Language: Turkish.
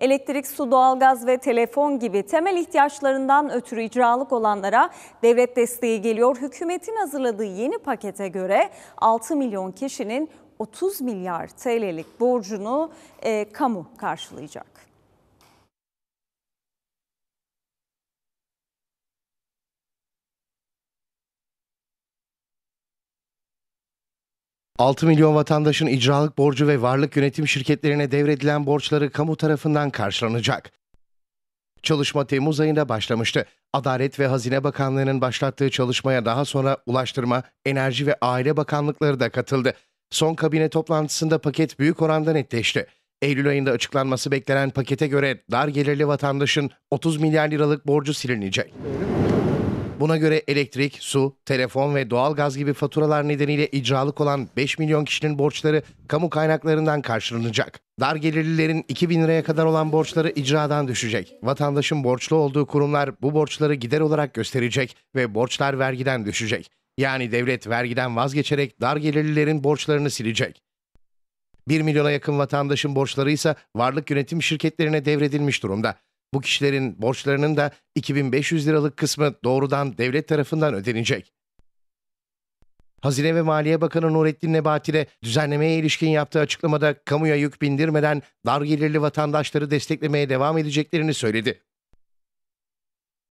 elektrik, su, doğalgaz ve telefon gibi temel ihtiyaçlarından ötürü icralık olanlara devlet desteği geliyor. Hükümetin hazırladığı yeni pakete göre 6 milyon kişinin 30 milyar TL'lik borcunu e, kamu karşılayacak. 6 milyon vatandaşın icralık borcu ve varlık yönetim şirketlerine devredilen borçları kamu tarafından karşılanacak. Çalışma Temmuz ayında başlamıştı. Adalet ve Hazine Bakanlığı'nın başlattığı çalışmaya daha sonra Ulaştırma, Enerji ve Aile Bakanlıkları da katıldı. Son kabine toplantısında paket büyük oranda netleşti. Eylül ayında açıklanması beklenen pakete göre dar gelirli vatandaşın 30 milyar liralık borcu silinecek. Buna göre elektrik, su, telefon ve doğalgaz gibi faturalar nedeniyle icralık olan 5 milyon kişinin borçları kamu kaynaklarından karşılanacak. Dar gelirlilerin 2 bin liraya kadar olan borçları icradan düşecek. Vatandaşın borçlu olduğu kurumlar bu borçları gider olarak gösterecek ve borçlar vergiden düşecek. Yani devlet vergiden vazgeçerek dar gelirlilerin borçlarını silecek. 1 milyona yakın vatandaşın borçları ise varlık yönetim şirketlerine devredilmiş durumda. Bu kişilerin borçlarının da 2500 liralık kısmı doğrudan devlet tarafından ödenecek. Hazine ve Maliye Bakanı Nurettin Nebati de düzenlemeye ilişkin yaptığı açıklamada kamuya yük bindirmeden dar gelirli vatandaşları desteklemeye devam edeceklerini söyledi.